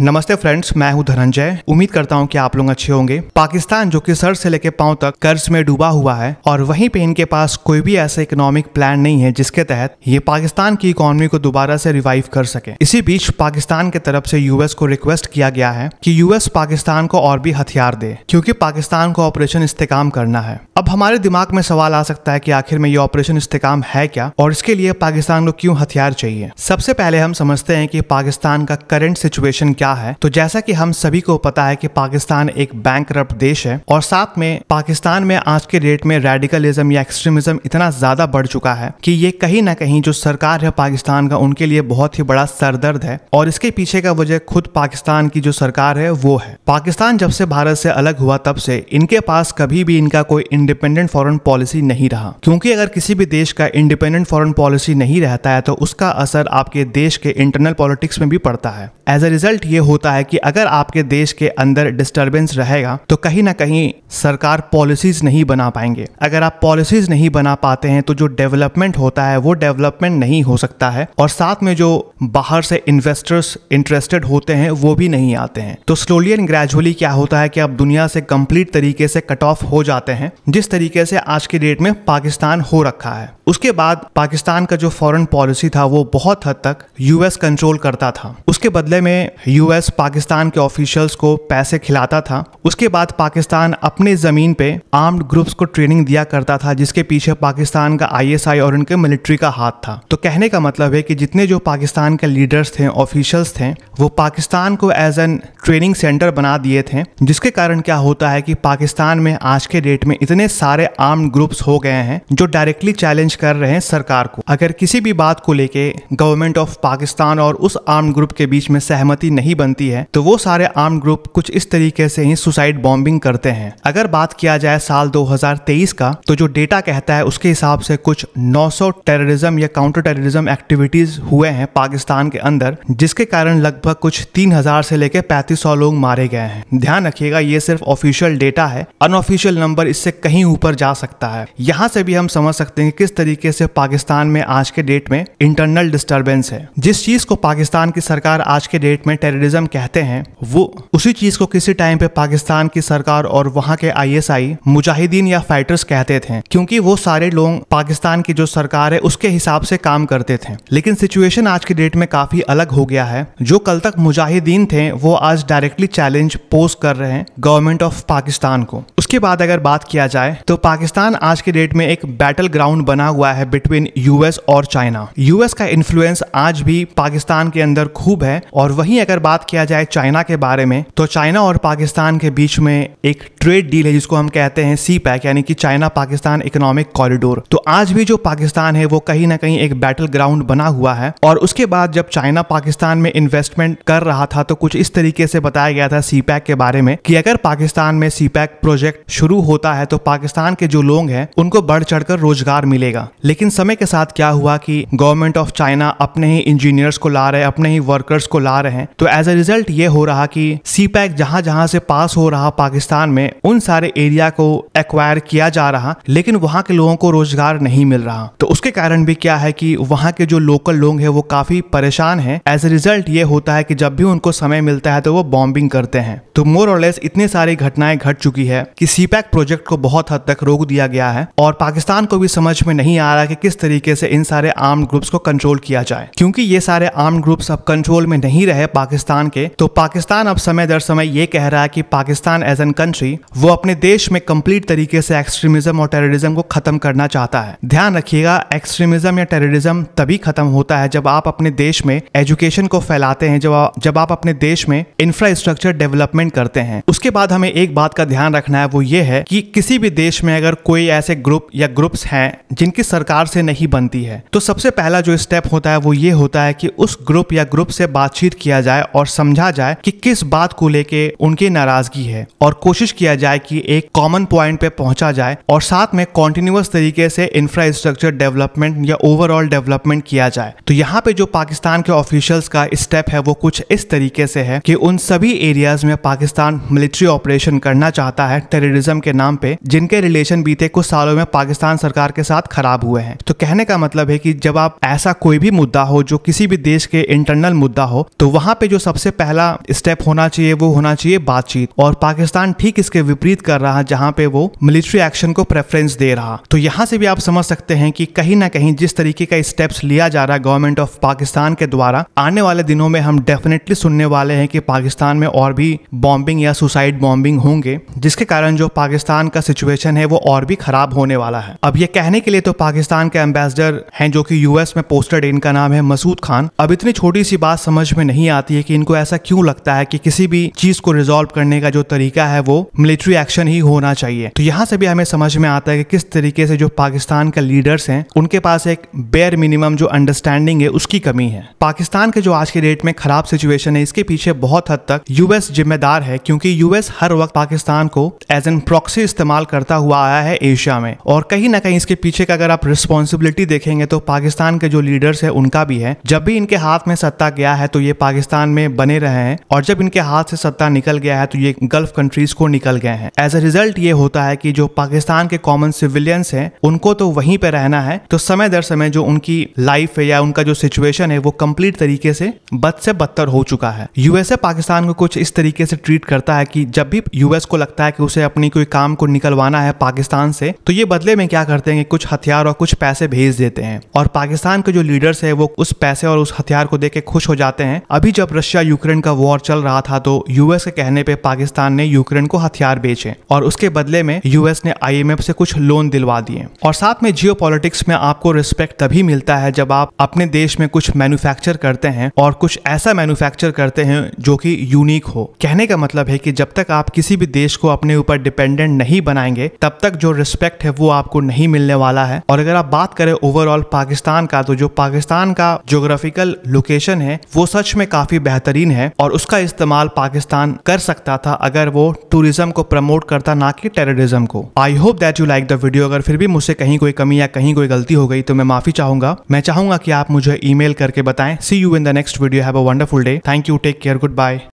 नमस्ते फ्रेंड्स मैं हूं धनंजय उम्मीद करता हूं कि आप लोग अच्छे होंगे पाकिस्तान जो कि सर से लेकर पांव तक कर्ज में डूबा हुआ है और वहीं पे इनके पास कोई भी ऐसा इकोनॉमिक प्लान नहीं है जिसके तहत ये पाकिस्तान की इकोनॉमी को दोबारा से रिवाइव कर सके इसी बीच पाकिस्तान के तरफ से यूएस को रिक्वेस्ट किया गया है कि यूएस पाकिस्तान को और भी हथियार दे क्यूँकी पाकिस्तान को ऑपरेशन इस्तेकाम करना है अब हमारे दिमाग में सवाल आ सकता है की आखिर में ये ऑपरेशन इस्तेकाम है क्या और इसके लिए पाकिस्तान को क्यूँ हथियार चाहिए सबसे पहले हम समझते हैं की पाकिस्तान का करेंट सिचुएशन क्या है तो जैसा कि हम सभी को पता है कि पाकिस्तान एक बैंक देश है और साथ में पाकिस्तान में आज के डेट में रेडिकलिज्म या एक्सट्रीमिज्म इतना ज्यादा बढ़ चुका है कि ये कहीं ना कहीं जो सरकार है पाकिस्तान का उनके लिए बहुत ही बड़ा सरदर्द है और इसके पीछे का वजह खुद पाकिस्तान की जो सरकार है वो है पाकिस्तान जब से भारत से अलग हुआ तब से इनके पास कभी भी इनका कोई इंडिपेंडेंट फॉरन पॉलिसी नहीं रहा क्योंकि अगर किसी भी देश का इंडिपेंडेंट फॉरन पॉलिसी नहीं रहता है तो उसका असर आपके देश के इंटरनल पॉलिटिक्स में भी पड़ता है एज अ रिजल्ट ये होता है कि अगर आपके देश के अंदर डिस्टर्बेंस रहेगा तो कहीं ना कहीं सरकार पॉलिसीज नहीं बना पाएंगे अगर आप पॉलिसीज नहीं बना पाते हैं तो जो डेवलपमेंट होता है वो डेवलपमेंट नहीं हो सकता है और साथ में जो बाहर से इन्वेस्टर्स इंटरेस्टेड होते हैं वो भी नहीं आते हैं तो स्लोली एंड ग्रेजुअली क्या होता है कि आप दुनिया से कंप्लीट तरीके से कट ऑफ हो जाते हैं जिस तरीके से आज के डेट में पाकिस्तान हो रखा है उसके बाद पाकिस्तान का जो फॉरेन पॉलिसी था वो बहुत हद तक यूएस कंट्रोल करता था उसके बदले में यूएस पाकिस्तान के ऑफिशियल्स को पैसे खिलाता था उसके बाद पाकिस्तान अपने ज़मीन पे आर्म्ड ग्रुप्स को ट्रेनिंग दिया करता था जिसके पीछे पाकिस्तान का आईएसआई और उनके मिलिट्री का हाथ था तो कहने का मतलब है कि जितने जो पाकिस्तान के लीडर्स थे ऑफिशियल्स थे वो पाकिस्तान को एज एन ट्रेनिंग सेंटर बना दिए थे जिसके कारण क्या होता है कि पाकिस्तान में आज के डेट में इतने सारे आर्म ग्रुप्स हो गए हैं जो डायरेक्टली चैलेंज कर रहे हैं सरकार को अगर किसी भी बात को लेके गवर्नमेंट ऑफ पाकिस्तान और उस आर्म ग्रुप के बीच में सहमति नहीं बनती है तो वो सारे आर्म ग्रुप कुछ इस तरीके से ही सुसाइड बॉम्बिंग करते हैं अगर बात किया जाए साल दो का तो जो डेटा कहता है उसके हिसाब से कुछ नौ टेररिज्म या काउंटर टेररिज्म एक्टिविटीज हुए हैं पाकिस्तान के अंदर जिसके कारण लगभग कुछ तीन से लेकर पैंतीस व्यक्ति सौ लोग मारे गए हैं ध्यान रखिएगा ये सिर्फ ऑफिशियल डेटा है अनऑफिशियल नंबर इससे कहीं ऊपर जा सकता है यहाँ से भी हम समझ सकते हैं किस तरीके से पाकिस्तान में आज के डेट में इंटरनल डिस्टर्बेंस है जिस चीज को पाकिस्तान की सरकार आज के डेट में टेररिज्म कहते हैं वो उसी चीज को किसी टाइम पे पाकिस्तान की सरकार और वहाँ के आईएसआई मुजाहिदीन या फाइटर्स कहते थे क्योंकि वो सारे लोग पाकिस्तान की जो सरकार है उसके हिसाब से काम करते थे लेकिन सिचुएशन आज के डेट में काफी अलग हो गया है जो कल तक मुजाहिदीन थे वो आज डायरेक्टली चैलेंज पोस्ट कर रहे हैं गवर्नमेंट ऑफ पाकिस्तान को उसके बाद अगर बात किया जाए तो पाकिस्तान आज के डेट में एक बैटल ग्राउंड बना हुआ है बिटवीन यूएस और चाइना यूएस का इन्फ्लुएंस आज भी पाकिस्तान के अंदर खूब है और वहीं अगर बात किया जाए चाइना के बारे में तो चाइना और पाकिस्तान के बीच में एक ट्रेड डील है जिसको हम कहते हैं सी पैक यानी कि चाइना पाकिस्तान इकोनॉमिक कॉरिडोर तो आज भी जो पाकिस्तान है वो कहीं ना कहीं एक बैटल ग्राउंड बना हुआ है और उसके बाद जब चाइना पाकिस्तान में इन्वेस्टमेंट कर रहा था तो कुछ इस तरीके से बताया गया था सी के बारे में कि अगर पाकिस्तान में सी प्रोजेक्ट शुरू होता है तो पाकिस्तान के जो लोग हैं उनको बढ़ चढ़कर रोजगार मिलेगा लेकिन समय के साथ क्या हुआ कि गवर्नमेंट ऑफ चाइना अपने ही इंजीनियर्स को ला रहे अपने ही वर्कर्स को ला रहे हैं तो एज ए रिजल्ट ये हो रहा कि सी पैक जहां जहां से पास हो रहा पाकिस्तान में उन सारे एरिया को एक्वायर किया जा रहा लेकिन वहां के लोगों को रोजगार नहीं मिल रहा तो उसके कारण भी क्या है कि वहां के जो लोकल लोग हैं वो काफी परेशान है एज ए रिजल्ट ये होता है कि जब भी उनको समय मिलता है तो वो बॉम्बिंग करते हैं तो मोर और लेस इतने सारी घटनाएं घट चुकी है कि सीपैक प्रोजेक्ट को बहुत हद तक रोक दिया गया है और पाकिस्तान को भी समझ में नहीं आ रहा कि किस तरीके से इन सारे आर्म ग्रुप्स को कंट्रोल किया जाए क्योंकि ये सारे आर्म ग्रुप्स अब कंट्रोल में नहीं रहे पाकिस्तान के तो पाकिस्तान अब समय दर समय ये कह रहा है कि पाकिस्तान एज एन कंट्री वो अपने देश में कंप्लीट तरीके से एक्सट्रीमिज्म और टेररिज्म को खत्म करना चाहता है ध्यान रखिएगा एक्सट्रीमिज्म या टेररिज्म तभी खत्म होता है जब आप अपने देश में एजुकेशन को फैलाते हैं जब जब आप अपने देश में इन इंफ्रास्ट्रक्चर डेवलपमेंट करते हैं उसके बाद हमें एक बात का ध्यान रखना है वो ये है कि किसी भी देश में अगर कोई ऐसे ग्रुप या ग्रुप्स हैं जिनकी सरकार से नहीं बनती है तो सबसे पहला जो स्टेप होता है वो ये होता है कि उस ग्रुप या ग्रुप से बातचीत किया जाए और समझा जाए कि किस बात को लेके उनकी नाराजगी है और कोशिश किया जाए कि एक कॉमन पॉइंट पे पहुंचा जाए और साथ में कॉन्टिन्यूस तरीके से इंफ्रास्ट्रक्चर डेवलपमेंट या ओवरऑल डेवलपमेंट किया जाए तो यहाँ पे जो पाकिस्तान के ऑफिशियल्स का स्टेप है वो कुछ इस तरीके से है कि उन सभी एरियाज में पाकिस्तान मिलिट्री ऑपरेशन करना चाहता है टेररिज्म के नाम पे जिनके रिलेशन बीते कुछ सालों में पाकिस्तान सरकार के साथ खराब हुए हैं तो कहने का मतलब है कि जब आप ऐसा कोई भी मुद्दा हो जो किसी भी देश के इंटरनल मुद्दा हो तो वहां पे जो सबसे पहला स्टेप होना चाहिए वो होना चाहिए बातचीत और पाकिस्तान ठीक इसके विपरीत कर रहा जहां पे वो मिलिट्री एक्शन को प्रेफरेंस दे रहा तो यहाँ से भी आप समझ सकते हैं कि कहीं ना कहीं जिस तरीके का स्टेप्स लिया जा रहा है गवर्नमेंट ऑफ पाकिस्तान के द्वारा आने वाले दिनों में हम डेफिनेटली सुनने वाले हैं कि पाकिस्तान पाकिस्तान में और भी बॉम्बिंग या सुसाइड बॉम्बिंग होंगे जिसके कारण जो पाकिस्तान का सिचुएशन है वो और भी खराब होने वाला है अब ये कहने के लिए तो पाकिस्तान के एम्बेसडर हैं जो कि यूएस में पोस्टेड इनका नाम है मसूद खान अब इतनी छोटी सी बात समझ में नहीं आती है कि इनको ऐसा क्यों लगता है कि किसी भी चीज को रिजोल्व करने का जो तरीका है वो मिलिट्री एक्शन ही होना चाहिए तो यहाँ से भी हमें समझ में आता है कि किस तरीके से जो पाकिस्तान के लीडर्स हैं उनके पास एक बेयर मिनिमम जो अंडरस्टैंडिंग है उसकी कमी है पाकिस्तान के जो आज के डेट में खराब सिचुएशन है इसके पीछे बहुत हद तक यूएस जिम्मेदार है क्योंकि यूएस हर वक्त पाकिस्तान को एज एन प्रॉक्सी इस्तेमाल करता हुआ आया है एशिया में और कहीं ना कहीं इसके पीछे का अगर आप रिस्पॉन्सिबिलिटी देखेंगे तो पाकिस्तान के जो लीडर्स है उनका भी है जब भी इनके हाथ में सत्ता गया है तो ये पाकिस्तान में बने रहे हैं और जब इनके हाथ से सत्ता निकल गया है तो ये गल्फ कंट्रीज को निकल गए हैं एज ए रिजल्ट ये होता है कि जो पाकिस्तान के कॉमन सिविलियंस हैं उनको तो वहीं पे रहना है तो समय दर समय जो उनकी लाइफ है या उनका जो सिचुएशन है वो कंप्लीट तरीके से बद से बदतर हो चुका है यूएसए पाकिस्तान पाकिस्तान को कुछ इस तरीके से ट्रीट करता है कि जब भी यूएस को लगता है कि उसे अपनी कोई काम को निकलवाना है पाकिस्तान से तो ये बदले में क्या करते हैं कि कुछ हथियार और कुछ पैसे भेज देते हैं और पाकिस्तान के जो लीडर्स है वो उस पैसे और उस हथियार को देख के खुश हो जाते हैं अभी जब रशिया यूक्रेन का वॉर चल रहा था तो यूएस के कहने पर पाकिस्तान ने यूक्रेन को हथियार बेचे और उसके बदले में यूएस ने आई से कुछ लोन दिलवा दिए और साथ में जियो में आपको रिस्पेक्ट तभी मिलता है जब आप अपने देश में कुछ मैन्युफैक्चर करते हैं और कुछ ऐसा मैन्युफैक्चर करते हैं जो कि ही यूनिक हो कहने का मतलब है कि जब तक आप किसी भी देश को अपने ऊपर डिपेंडेंट नहीं बनाएंगे तब तक जो रिस्पेक्ट है वो आपको नहीं मिलने वाला है और अगर आप बात करें ओवरऑल पाकिस्तान का तो जो पाकिस्तान का जोग्राफिकल लोकेशन है वो सच में काफी बेहतरीन है और उसका इस्तेमाल पाकिस्तान कर सकता था अगर वो टूरिज्म को प्रमोट करता ना कि टेररिज्म को I hope that you like the video अगर फिर भी मुझसे कहीं कोई कमी या कहीं कोई गलती हो गई तो मैं माफी चाहूंगा मैं चाहूंगा कि आप मुझे ईमेल करके बताएं see you in the next video have a wonderful day thank you take care good bye